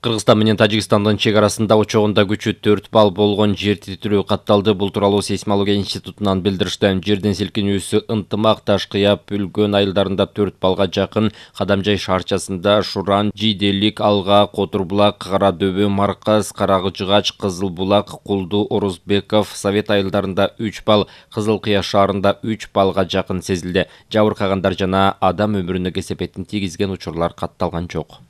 Кыргызстан менен Тажикстандын чек арасында очогунда күчү 4 балл болгон жер титирөө катталды. Бул тууралуу сейсмология институтунан билдиришти. Жердин силкинүүсү ынтымак кыяп үлгөн айылдарында 4 баллга жакын, Кадамжай шаарчасында Шуран, Жиделик, Алга, Котур булак, Кара Дөбө, Марказ, Карагыжыгач, Кызыл булак, Кулду, Орозбеков, Совет айылдарында 3 балл, Кызыл Кыя шаарында 3 баллга жакын сезилди. Жабыркагандар жана адам өмүрүнө кесепетин тийгизген учурлар катталган жок.